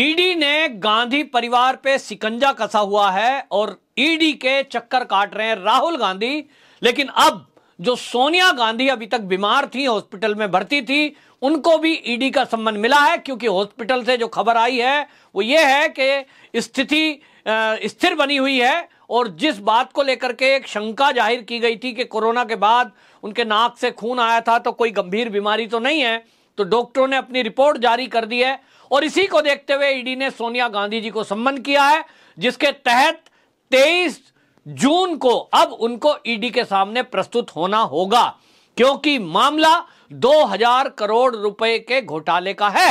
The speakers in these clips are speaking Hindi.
ईडी ने गांधी परिवार पे सिकंजा कसा हुआ है और ईडी के चक्कर काट रहे हैं राहुल गांधी लेकिन अब जो सोनिया गांधी अभी तक बीमार थी हॉस्पिटल में भर्ती थी उनको भी ईडी का संबंध मिला है क्योंकि हॉस्पिटल से जो खबर आई है वो ये है कि स्थिति स्थिर बनी हुई है और जिस बात को लेकर के एक शंका जाहिर की गई थी कि कोरोना के बाद उनके नाक से खून आया था तो कोई गंभीर बीमारी तो नहीं है तो डॉक्टरों ने अपनी रिपोर्ट जारी कर दी है और इसी को देखते हुए ईडी ने सोनिया गांधी जी को सम्मन किया है जिसके तहत 23 जून को अब उनको ईडी के सामने प्रस्तुत होना होगा क्योंकि मामला 2000 करोड़ रुपए के घोटाले का है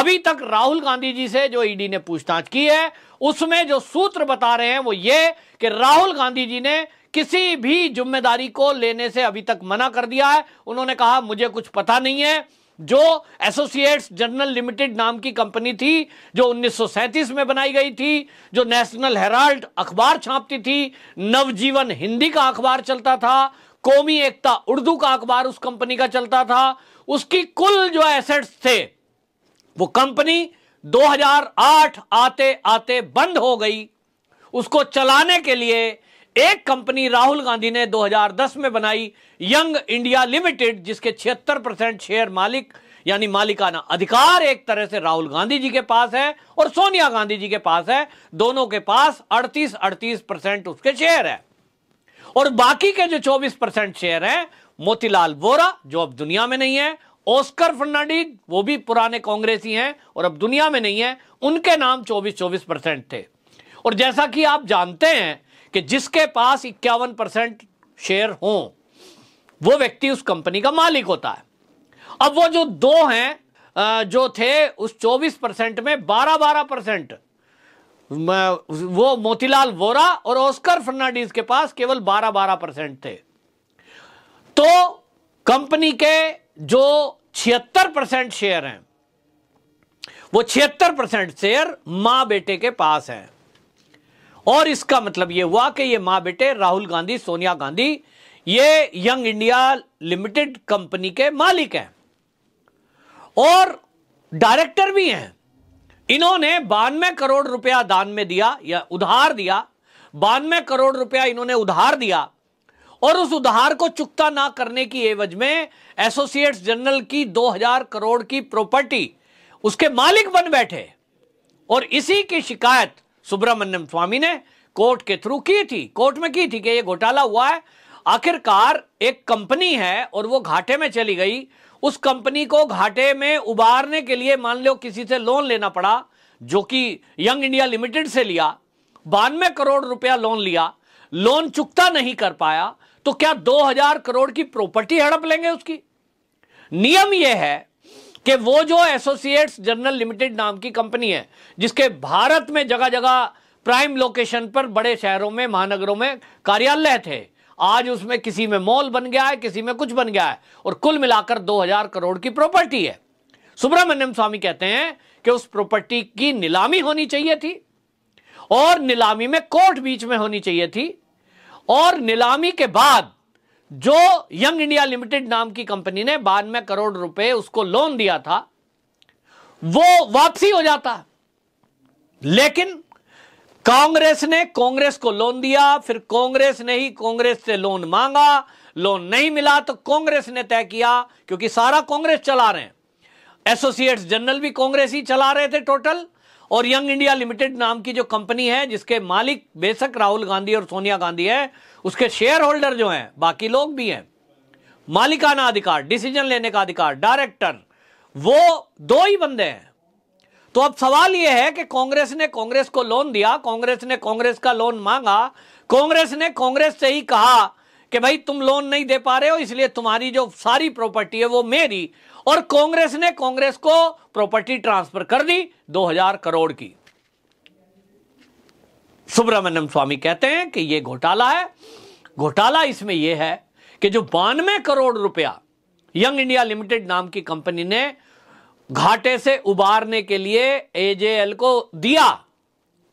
अभी तक राहुल गांधी जी से जो ईडी ने पूछताछ की है उसमें जो सूत्र बता रहे हैं वो ये कि राहुल गांधी जी ने किसी भी जिम्मेदारी को लेने से अभी तक मना कर दिया है उन्होंने कहा मुझे कुछ पता नहीं है जो एसोसिएट्स जनरल लिमिटेड नाम की कंपनी थी जो 1937 में बनाई गई थी जो नेशनल हेराल्ड अखबार छापती थी नवजीवन हिंदी का अखबार चलता था कौमी एकता उर्दू का अखबार उस कंपनी का चलता था उसकी कुल जो एसेट्स थे वो कंपनी 2008 आते आते बंद हो गई उसको चलाने के लिए एक कंपनी राहुल गांधी ने 2010 में बनाई यंग इंडिया लिमिटेड जिसके 76 परसेंट शेयर मालिक यानी मालिकाना अधिकार एक तरह से राहुल गांधी जी के पास है और सोनिया गांधी जी के पास है दोनों के पास 38 38 परसेंट उसके शेयर है और बाकी के जो 24 परसेंट शेयर हैं मोतीलाल वोरा जो अब दुनिया में नहीं है ओस्कर फर्नाडीज वो भी पुराने कांग्रेसी हैं और अब दुनिया में नहीं है उनके नाम चौबीस चौबीस परसेंट थे और जैसा कि आप जानते हैं कि जिसके पास इक्यावन परसेंट शेयर हो वो व्यक्ति उस कंपनी का मालिक होता है अब वो जो दो हैं जो थे उस 24 परसेंट में 12 12 परसेंट वो मोतीलाल वोरा और ऑस्कर फर्नांडीज के पास केवल 12 12 परसेंट थे तो कंपनी के जो छिहत्तर परसेंट शेयर हैं वो छिहत्तर परसेंट शेयर मां बेटे के पास हैं और इसका मतलब यह हुआ कि ये मां बेटे राहुल गांधी सोनिया गांधी ये यंग इंडिया लिमिटेड कंपनी के मालिक हैं और डायरेक्टर भी हैं इन्होंने बानवे करोड़ रुपया दान में दिया या उधार दिया बानवे करोड़ रुपया इन्होंने उधार दिया और उस उधार को चुकता ना करने की एवज में एसोसिएट्स जनरल की 2000 करोड़ की प्रॉपर्टी उसके मालिक बन बैठे और इसी की शिकायत सुब्रमण्यम स्वामी ने कोर्ट के थ्रू की थी कोर्ट में की थी कि ये घोटाला हुआ है आखिरकार एक कंपनी है और वो घाटे में चली गई उस कंपनी को घाटे में उबारने के लिए मान लो किसी से लोन लेना पड़ा जो कि यंग इंडिया लिमिटेड से लिया बानवे करोड़ रुपया लोन लिया लोन चुकता नहीं कर पाया तो क्या 2000 करोड़ की प्रॉपर्टी हड़प लेंगे उसकी नियम यह है कि वो जो एसोसिएट्स जनरल लिमिटेड नाम की कंपनी है जिसके भारत में जगह जगह प्राइम लोकेशन पर बड़े शहरों में महानगरों में कार्यालय थे आज उसमें किसी में मॉल बन गया है किसी में कुछ बन गया है और कुल मिलाकर 2000 करोड़ की प्रॉपर्टी है सुब्रमण्यम स्वामी कहते हैं कि उस प्रॉपर्टी की नीलामी होनी चाहिए थी और नीलामी में कोर्ट बीच में होनी चाहिए थी और नीलामी के बाद जो यंग इंडिया लिमिटेड नाम की कंपनी ने बानवे करोड़ रुपए उसको लोन दिया था वो वापसी हो जाता लेकिन कांग्रेस ने कांग्रेस को लोन दिया फिर कांग्रेस ने ही कांग्रेस से लोन मांगा लोन नहीं मिला तो कांग्रेस ने तय किया क्योंकि सारा कांग्रेस चला रहे हैं एसोसिएट्स जनरल भी कांग्रेस ही चला रहे थे टोटल और यंग इंडिया लिमिटेड नाम की जो कंपनी है जिसके मालिक बेशक राहुल गांधी और सोनिया गांधी है उसके शेयर होल्डर जो हैं बाकी लोग भी हैं मालिकाना अधिकार डिसीजन लेने का अधिकार डायरेक्टर वो दो ही बंदे हैं तो अब सवाल यह है कि कांग्रेस ने कांग्रेस को लोन दिया कांग्रेस ने कांग्रेस का लोन मांगा कांग्रेस ने कांग्रेस से ही कहा कि भाई तुम लोन नहीं दे पा रहे हो इसलिए तुम्हारी जो सारी प्रॉपर्टी है वो मेरी और कांग्रेस ने कांग्रेस को प्रॉपर्टी ट्रांसफर कर दी 2000 करोड़ की सुब्रमण्यम स्वामी कहते हैं कि ये घोटाला है घोटाला इसमें यह है कि जो बानवे करोड़ रुपया यंग इंडिया लिमिटेड नाम की कंपनी ने घाटे से उबारने के लिए एजेएल को दिया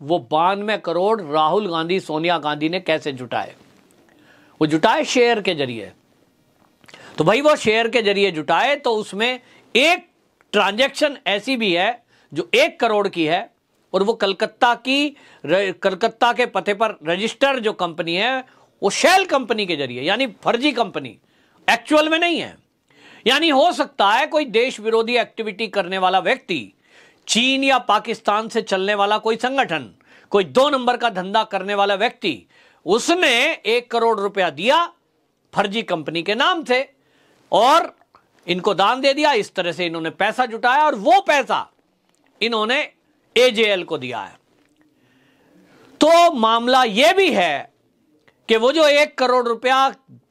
वो बानवे करोड़ राहुल गांधी सोनिया गांधी ने कैसे जुटाए वो जुटाए शेयर के जरिए तो भाई वो शेयर के जरिए जुटाए तो उसमें एक ट्रांजैक्शन ऐसी भी है जो एक करोड़ की है और वो कलकत्ता की कलकत्ता के पते पर रजिस्टर जो कंपनी है वो शेल कंपनी के जरिए यानी फर्जी कंपनी एक्चुअल में नहीं है यानी हो सकता है कोई देश विरोधी एक्टिविटी करने वाला व्यक्ति चीन या पाकिस्तान से चलने वाला कोई संगठन कोई दो नंबर का धंधा करने वाला व्यक्ति उसने एक करोड़ रुपया दिया फर्जी कंपनी के नाम थे और इनको दान दे दिया इस तरह से इन्होंने पैसा जुटाया और वो पैसा इन्होंने एजेएल को दिया है तो मामला यह भी है कि वो जो एक करोड़ रुपया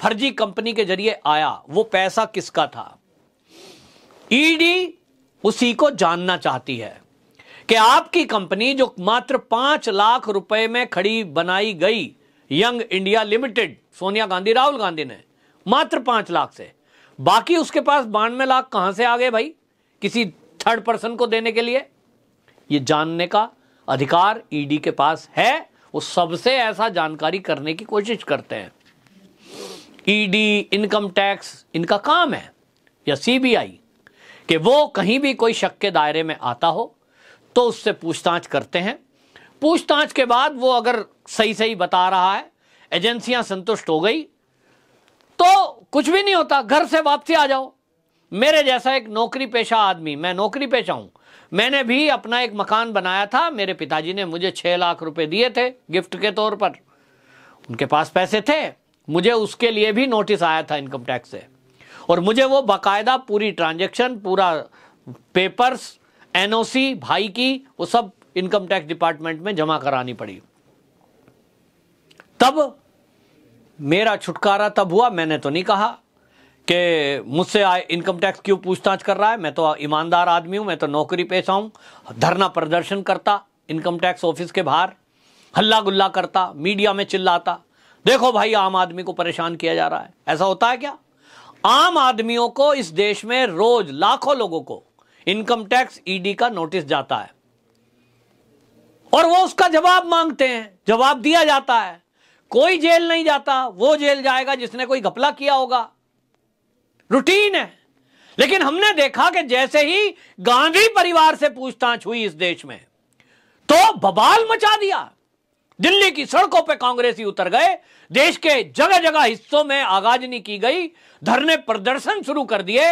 फर्जी कंपनी के जरिए आया वो पैसा किसका था ईडी e उसी को जानना चाहती है कि आपकी कंपनी जो मात्र पांच लाख रुपए में खड़ी बनाई गई young India limited Sonia Gandhi Rahul Gandhi ने मात्र पांच लाख से बाकी उसके पास बानवे लाख कहां से आ गए भाई किसी थर्ड पर्सन को देने के लिए यह जानने का अधिकार ईडी e के पास है वो सबसे ऐसा जानकारी करने की कोशिश करते हैं ईडी इनकम टैक्स इनका काम है या सीबीआई कि वो कहीं भी कोई शक के दायरे में आता हो तो उससे पूछताछ करते हैं पूछताछ के बाद वो अगर सही सही बता रहा है एजेंसियां संतुष्ट हो गई तो कुछ भी नहीं होता घर से वापसी आ जाओ मेरे जैसा एक नौकरी पेशा आदमी मैं नौकरी पेशा हूं मैंने भी अपना एक मकान बनाया था मेरे पिताजी ने मुझे छह लाख रुपए दिए थे गिफ्ट के तौर पर उनके पास पैसे थे मुझे उसके लिए भी नोटिस आया था इनकम टैक्स से और मुझे वो बाकायदा पूरी ट्रांजेक्शन पूरा पेपर्स एनओसी भाई की वो सब इनकम टैक्स डिपार्टमेंट में जमा करानी पड़ी तब मेरा छुटकारा तब हुआ मैंने तो नहीं कहा कि मुझसे आए इनकम टैक्स क्यों पूछताछ कर रहा है मैं तो ईमानदार आदमी हूं मैं तो नौकरी पेशा हूं धरना प्रदर्शन करता इनकम टैक्स ऑफिस के बाहर हल्ला गुल्ला करता मीडिया में चिल्लाता देखो भाई आम आदमी को परेशान किया जा रहा है ऐसा होता है क्या आम आदमियों को इस देश में रोज लाखों लोगों को इनकम टैक्स ईडी का नोटिस जाता है और वो उसका जवाब मांगते हैं जवाब दिया जाता है कोई जेल नहीं जाता वो जेल जाएगा जिसने कोई घपला किया होगा रूटीन है लेकिन हमने देखा कि जैसे ही गांधी परिवार से पूछताछ हुई इस देश में तो बबाल मचा दिया दिल्ली की सड़कों पर कांग्रेसी उतर गए देश के जगह जगह हिस्सों में आगाजनी की गई धरने प्रदर्शन शुरू कर दिए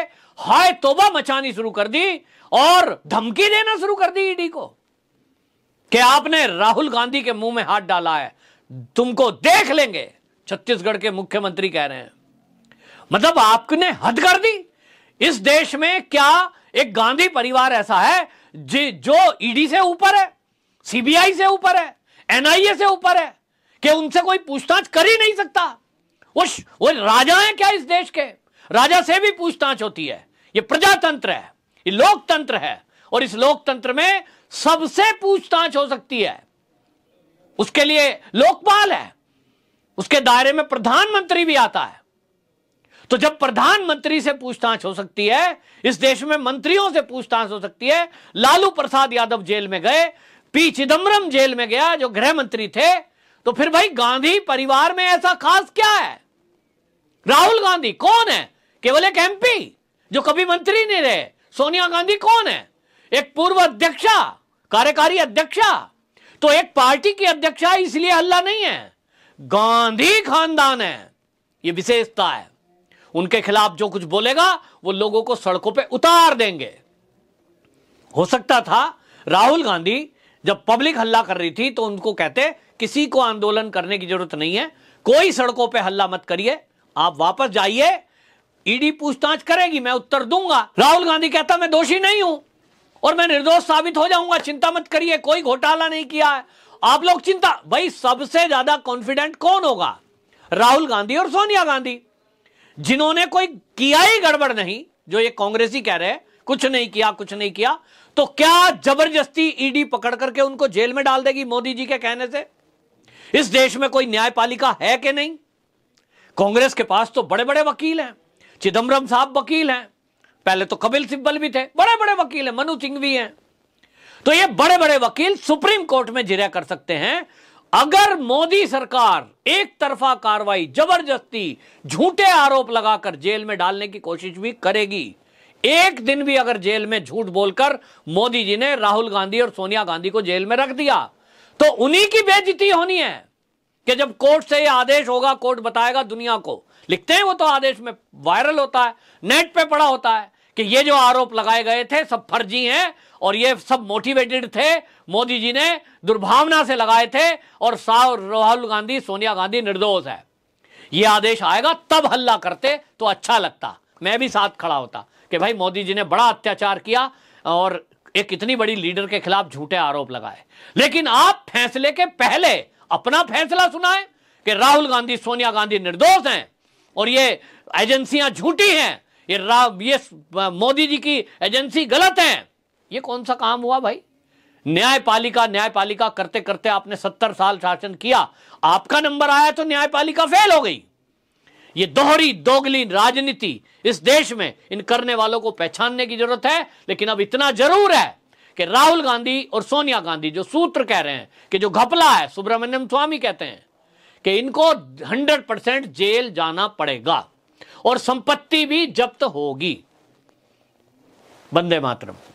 हाय तोबा मचानी शुरू कर दी और धमकी देना शुरू कर दी ईडी को कि आपने राहुल गांधी के मुंह में हाथ डाला है तुमको देख लेंगे छत्तीसगढ़ के मुख्यमंत्री कह रहे हैं मतलब आपने हद कर दी इस देश में क्या एक गांधी परिवार ऐसा है जो ईडी से ऊपर है सीबीआई से ऊपर है एनआईए से ऊपर है कि उनसे कोई पूछताछ कर ही नहीं सकता वो वो राजा है क्या इस देश के राजा से भी पूछताछ होती है ये प्रजातंत्र है ये लोकतंत्र है और इस लोकतंत्र में सबसे पूछताछ हो सकती है उसके लिए लोकपाल है उसके दायरे में प्रधानमंत्री भी आता है तो जब प्रधानमंत्री से पूछताछ हो सकती है इस देश में मंत्रियों से पूछताछ हो सकती है लालू प्रसाद यादव जेल में गए पी चिदम्बरम जेल में गया जो गृह मंत्री थे तो फिर भाई गांधी परिवार में ऐसा खास क्या है राहुल गांधी कौन है केवल एक एमपी जो कभी मंत्री नहीं रहे सोनिया गांधी कौन है एक पूर्व अध्यक्षा कार्यकारी अध्यक्षा तो एक पार्टी की अध्यक्षा इसलिए हल्ला नहीं है गांधी खानदान है ये विशेषता है उनके खिलाफ जो कुछ बोलेगा वो लोगों को सड़कों पे उतार देंगे हो सकता था राहुल गांधी जब पब्लिक हल्ला कर रही थी तो उनको कहते किसी को आंदोलन करने की जरूरत नहीं है कोई सड़कों पे हल्ला मत करिए आप वापस जाइए ईडी पूछताछ करेगी मैं उत्तर दूंगा राहुल गांधी कहता मैं दोषी नहीं हूं और मैं निर्दोष साबित हो जाऊंगा चिंता मत करिए कोई घोटाला नहीं किया है आप लोग चिंता भाई सबसे ज्यादा कॉन्फिडेंट कौन होगा राहुल गांधी और सोनिया गांधी जिन्होंने कोई किया ही गड़बड़ नहीं जो ये ही कह रहे हैं कुछ नहीं किया कुछ नहीं किया तो क्या जबरदस्ती ईडी पकड़ करके उनको जेल में डाल देगी मोदी जी के कहने से इस देश में कोई न्यायपालिका है कि नहीं कांग्रेस के पास तो बड़े बड़े वकील हैं चिदंबरम साहब वकील हैं पहले तो कपिल सिब्बल भी थे बड़े बड़े वकील हैं मनु सिंह भी हैं तो ये बड़े बड़े वकील सुप्रीम कोर्ट में जिरा कर सकते हैं अगर मोदी सरकार एक तरफा कार्रवाई जबरदस्ती झूठे आरोप लगाकर जेल में डालने की कोशिश भी करेगी एक दिन भी अगर जेल में झूठ बोलकर मोदी जी ने राहुल गांधी और सोनिया गांधी को जेल में रख दिया तो उन्हीं की बेजती होनी है कि जब कोर्ट से यह आदेश होगा कोर्ट बताएगा दुनिया को लिखते हैं वो तो आदेश में वायरल होता है नेट पे पड़ा होता है कि ये जो आरोप लगाए गए थे सब फर्जी हैं और ये सब मोटिवेटेड थे मोदी जी ने दुर्भावना से लगाए थे और साव राहुल गांधी सोनिया गांधी निर्दोष है ये आदेश आएगा तब हल्ला करते तो अच्छा लगता मैं भी साथ खड़ा होता कि भाई मोदी जी ने बड़ा अत्याचार किया और एक इतनी बड़ी लीडर के खिलाफ झूठे आरोप लगाए लेकिन आप फैसले के पहले अपना फैसला सुनाए कि राहुल गांधी सोनिया गांधी निर्दोष हैं और ये एजेंसियां झूठी हैं ये राव ये मोदी जी की एजेंसी गलत है ये कौन सा काम हुआ भाई न्यायपालिका न्यायपालिका करते करते आपने सत्तर साल शासन किया आपका नंबर आया तो न्यायपालिका फेल हो गई ये दोहरी दोगली राजनीति इस देश में इन करने वालों को पहचानने की जरूरत है लेकिन अब इतना जरूर है कि राहुल गांधी और सोनिया गांधी जो सूत्र कह रहे हैं कि जो घपला है सुब्रमण्यम स्वामी कहते हैं कि इनको 100 परसेंट जेल जाना पड़ेगा और संपत्ति भी जब्त होगी वंदे मातरम